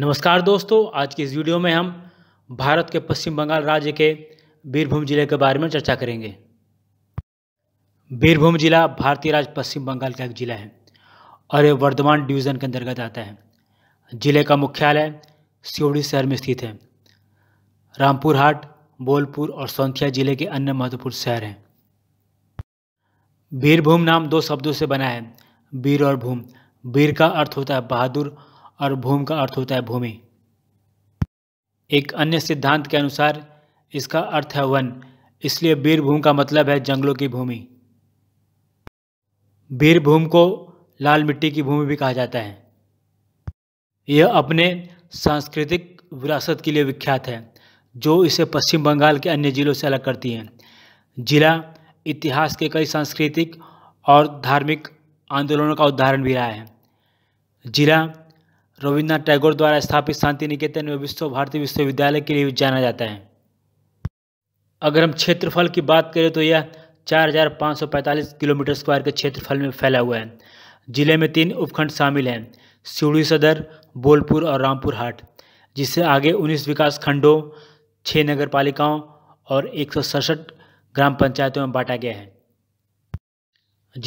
नमस्कार दोस्तों आज की इस वीडियो में हम भारत के पश्चिम बंगाल राज्य के बीरभूम जिले के बारे में चर्चा करेंगे बीरभूम जिला भारतीय राज्य पश्चिम बंगाल का एक जिला है और ये वर्धमान डिवीज़न के अंतर्गत आता है जिले का मुख्यालय सिवड़ी शहर में स्थित है रामपुर हाट बोलपुर और सोनथिया जिले के अन्य महत्वपूर्ण शहर हैं बीरभूम नाम दो शब्दों से बना है बीर और भूम बीर का अर्थ होता है बहादुर और भूमि का अर्थ होता है भूमि एक अन्य सिद्धांत के अनुसार इसका अर्थ है वन इसलिए बीरभूम का मतलब है जंगलों की भूमि बीरभूम को लाल मिट्टी की भूमि भी कहा जाता है यह अपने सांस्कृतिक विरासत के लिए विख्यात है जो इसे पश्चिम बंगाल के अन्य जिलों से अलग करती है जिला इतिहास के कई सांस्कृतिक और धार्मिक आंदोलनों का उदाहरण भी रहा है जिला रविन्द्रनाथ टैगोर द्वारा स्थापित शांति निकेतन में विश्व भारती विश्वविद्यालय के लिए जाना जाता है अगर हम क्षेत्रफल की बात करें तो यह 4,545 किलोमीटर स्क्वायर के क्षेत्रफल में फैला हुआ है जिले में तीन उपखंड शामिल हैं सिवड़ी सदर बोलपुर और रामपुर हाट जिससे आगे 19 विकास खंडों छः नगर पालिकाओं और एक ग्राम पंचायतों में बांटा गया है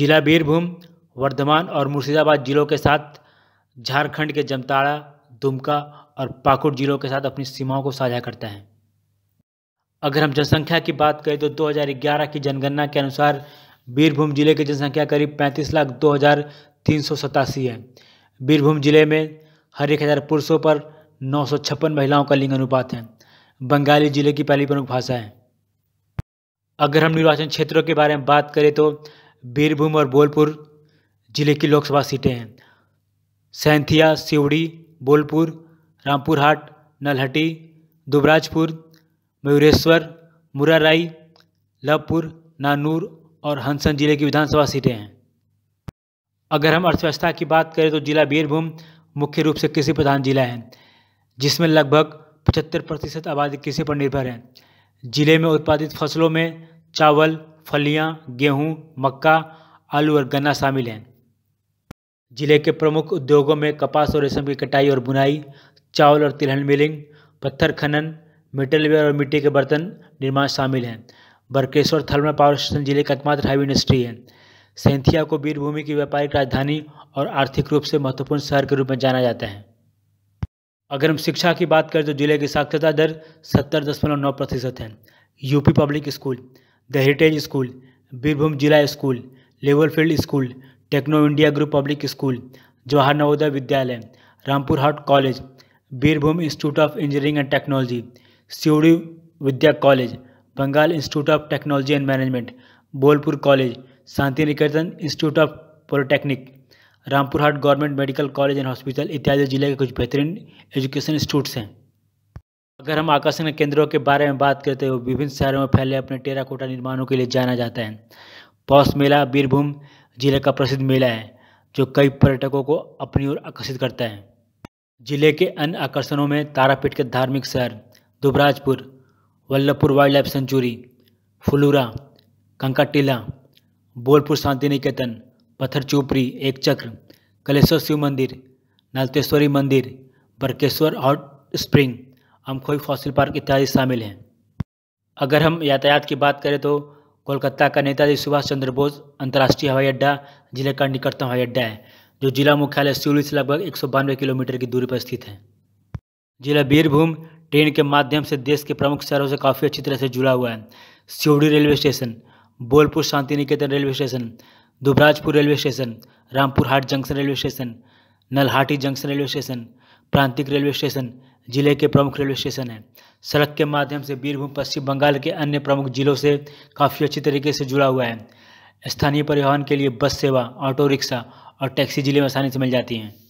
जिला बीरभूम वर्धमान और मुर्शिदाबाद जिलों के साथ झारखंड के जमताड़ा दुमका और पाकुड़ जिलों के साथ अपनी सीमाओं को साझा करता है अगर हम जनसंख्या की बात करें तो 2011 की जनगणना के अनुसार बीरभूम जिले की जनसंख्या करीब पैंतीस लाख दो हज़ार तीन सौ सतासी है बीरभूम जिले में हर एक हज़ार पुरुषों पर नौ सौ छप्पन महिलाओं का लिंग अनुपात है बंगाली जिले की पहली प्रमुख भाषा है अगर हम निर्वाचन क्षेत्रों के बारे में बात करें तो बीरभूम और बोलपुर जिले की लोकसभा सीटें हैं सैंथिया सिवड़ी बोलपुर रामपुरहाट नलहटी दुबराजपुर मयूरेश्वर मुराराई लवपुर नानूर और हंसन जिले की विधानसभा सीटें हैं अगर हम अर्थव्यवस्था की बात करें तो जिला बीरभूम मुख्य रूप से कृषि प्रधान जिला है जिसमें लगभग पचहत्तर प्रतिशत आबादी कृषि पर निर्भर है जिले में उत्पादित फसलों में चावल फलियां, गेहूं, मक्का आलू और गन्ना शामिल हैं जिले के प्रमुख उद्योगों में कपास और रेशम की कटाई और बुनाई चावल और तिलहन मिलिंग पत्थर खनन मेटलवेयर और मिट्टी के बर्तन निर्माण शामिल हैं बरकेश्वर थर्मल पावर स्टेशन जिले की एकमात्र हाईवे इंडस्ट्री है सेंथिया को वीरभूमि की व्यापारिक राजधानी और आर्थिक रूप से महत्वपूर्ण शहर के रूप में जाना जाता है अगर हम शिक्षा की बात करें तो जिले की साक्षरता दर सत्तर दशमलव नौ प्रतिशत है UP public school the heritage school Birbhum जिला school level field school techno India group public school Jawahar Navodaya Vidyalaya Rampurhat college Birbhum institute of engineering and technology सीओड़ी Vidya college Bengal institute of technology and management Bolpur college Shanti Niketan institute of polytechnic Rampurhat government medical college and hospital इत्यादि जिले के कुछ बेहतरीन education institutes हैं अगर हम आकर्षण केंद्रों के बारे में बात करते हो तो विभिन्न शहरों में फैले अपने टेराकोटा निर्माणों के लिए जाना जाता है पौष मेला बीरभूम ज़िले का प्रसिद्ध मेला है जो कई पर्यटकों को अपनी ओर आकर्षित करता है ज़िले के अन्य आकर्षणों में तारापीठ के धार्मिक शहर Dubrajpur Ballabhpur wildlife sanctuary Fullara Kanka Tila Bolpur शांति निकेतन पत्थर चुपरी एक चक्र कलेश्वर शिव मंदिर नलतेश्वरी मंदिर Barkeshwar hot spring Amkhoi fossil park इत्यादि शामिल हैं अगर हम यातायात की बात करें तो कोलकाता का नेताजी सुभाष चंद्र बोस अंतर्राष्ट्रीय हवाई अड्डा जिले का निकटतम हवाई अड्डा है जो जिला मुख्यालय सिवली से लगभग एक किलोमीटर की दूरी पर स्थित है जिला बीरभूम ट्रेन के माध्यम से देश के प्रमुख शहरों से काफ़ी अच्छी तरह से जुड़ा हुआ है Siuri railway station Bolpur Shantiniketan railway station Dubrajpur railway station Rampurhat junction railway station Nalhati junction railway station Prantik railway station जिले के प्रमुख रेलवे स्टेशन है सड़क के माध्यम से बीरभूम पश्चिम बंगाल के अन्य प्रमुख जिलों से काफ़ी अच्छी तरीके से जुड़ा हुआ है स्थानीय परिवहन के लिए बस सेवा ऑटो रिक्शा और टैक्सी जिले में आसानी से मिल जाती हैं